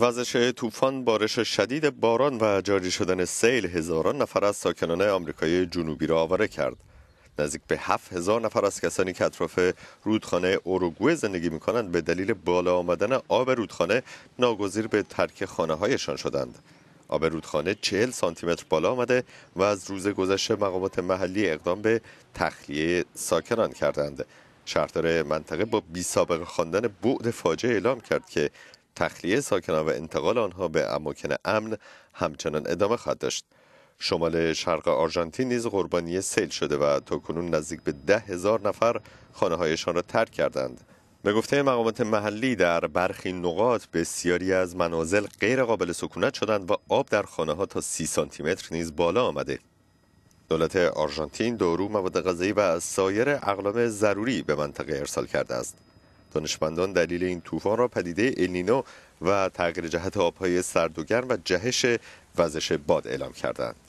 وزش طوفان، بارش شدید باران و جاری شدن سیل هزاران نفر از ساکنان آمریکای جنوبی را آواره کرد. نزدیک به هزار نفر از کسانی که اطراف رودخانه اوروگوه زندگی می کنند به دلیل بالا آمدن آب رودخانه ناگزیر به ترک خانه هایشان شدند. آب رودخانه 40 سانتی متر بالا آمده و از روز گذشته مقامات محلی اقدام به تخلیه ساکنان کردند. شهردار منطقه با بی سابقه خواندن بعد فاجعه اعلام کرد که تخلیه ساکنان و انتقال آنها به اماکن امن همچنان ادامه خواهد داشت شمال شرق آرژانتین نیز قربانی سیل شده و تا کنون نزدیک به ده هزار نفر هایشان را ترک کردند به گفته مقامات محلی در برخی نقاط بسیاری از منازل غیر قابل سکونت شدند و آب در خانه ها تا سی سانتی متر نیز بالا آمده دولت آرژانتین دارو، مواد غذایی و سایر اقلام ضروری به منطقه ارسال کرده است دانشمندان دلیل این طوفان را پدیده النینو و تغییر جهت آبهای سرد و گرم و جهش وزش باد اعلام کردند.